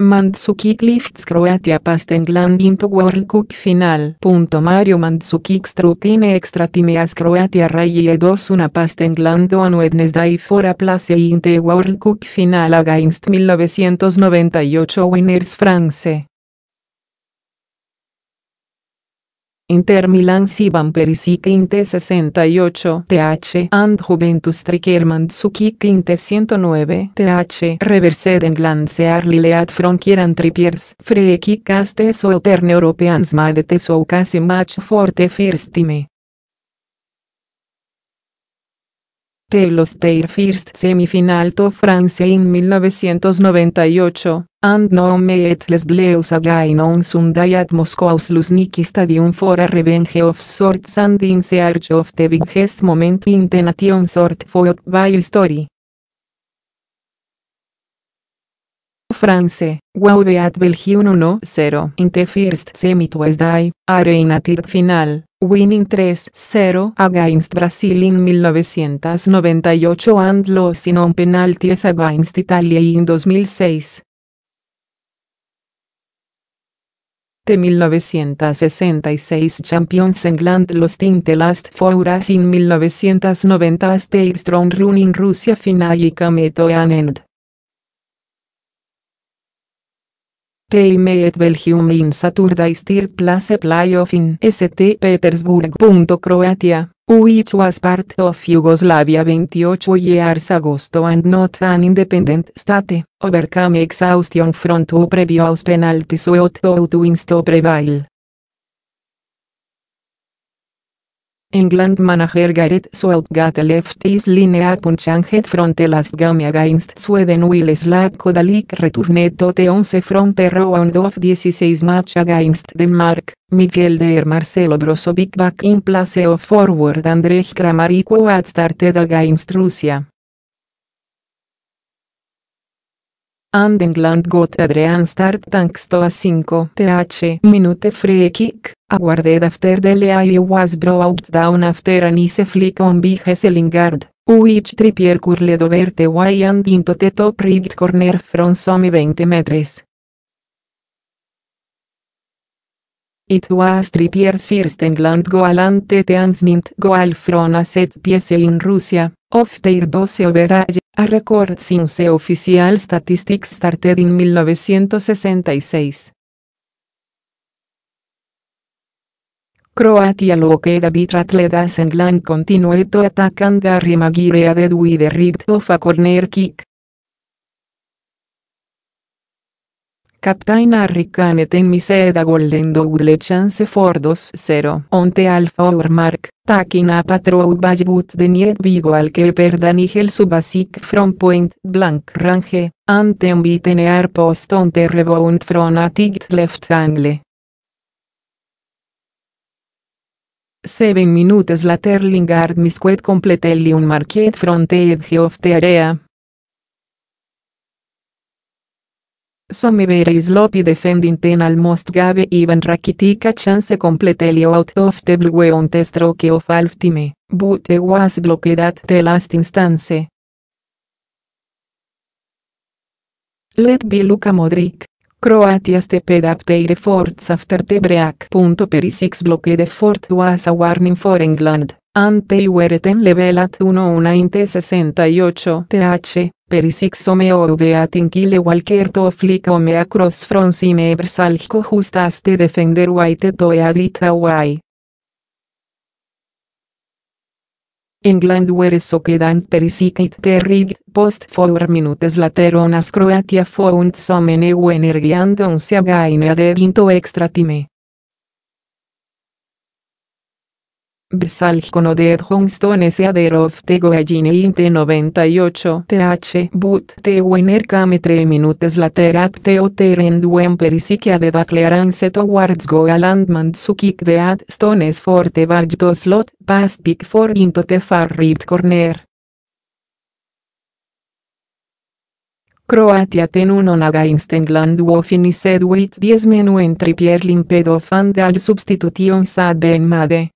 Mandzukic lifts Croatia past England into World Cup final. Mario Mandzukic struck extra time as Croatia Raye 2 una past England on Wednesday for a place in the World Cup final against 1998 winners France. Inter Milan van Perisic Inte 68 TH and Juventus Trikerman su Inte 109 TH Reversed England Sear Lilead and Tripiers Free Kick Etern Europeans Madete casi Match Forte First de los their first semifinal to France in 1998, and no met les bleus again on Sunday at Moscow's Luzhniki Stadium for a revenge of sort, and in search of the biggest moment in the nation's sort for by Story. France, at Belgium 1-0 in the first semi-Tuesday, are arena final. Winning 3-0 against Brazil in 1998 and losing on penalties against Italia in 2006. The 1966 Champions England lost in the last four in 1990 as strong running Russia final y to an end. Teime et Belgium in Saturday's third place playoff in St. Petersburg. Croatia, which was part of Yugoslavia 28 years agosto, and not an independent state, overcame exhaustion from two previous penalties shootout to to prevail. England manager Gareth Southgate left is line up changed from the last game against Sweden will Slavko Dalik returned to 11 front row round of 16 match against Denmark, Miguel de Marcelo Brozovic back in place of forward Andrej Kramarico had started against Russia. and England got Adrian start thanks to a 5 th minute free kick, awarded after Delay was brought down after an easy flick on big Hesselingard, which Trippier curled over the way and into the top rigged corner from some 20 metres. It was three first England goalant teansnint goal from a set piece in Russia, of their 12 overage, a record since official statistics started in 1966. Croatia que bit atletas England continue to attack and the rimagiri a with a of a corner kick. Captain mi seda Golden Double Chance for 2-0 on the Alpha Mark, taking a patrol by but the que que keeper su basic from point blank range, ante un bitenear post on rebound from a left angle. 7 minutes later Lingard misquet completely un market front edge of the area, Some very sloppy defending ten almost gave even Rakitic a chance completely out of the blue on the stroke of half time, but it was blocked at the last instance. Let be Luka Modric. Croatia stepped up their after the break. Perisic blocked fort was a warning for England ante iwereten levelat 1 una inte 68 th, perixome oveatin kile walker to me across from sime versalco justaste defender white toeadita wai. England were quedan perisicit terrig post four minutes lateronas Croatia fount somene energiando se againe de extra time. Bsalcono de Johnstone Seader of Agine inte 98 th but te winner came 3 minutes later at the other de when de towards Goa landman su kick de ad stones for the baj slot past pick for into te far right corner. Croatia ten unonaga naga England wo finis with 10 menu when Trippier limped of and substitution substitutions made.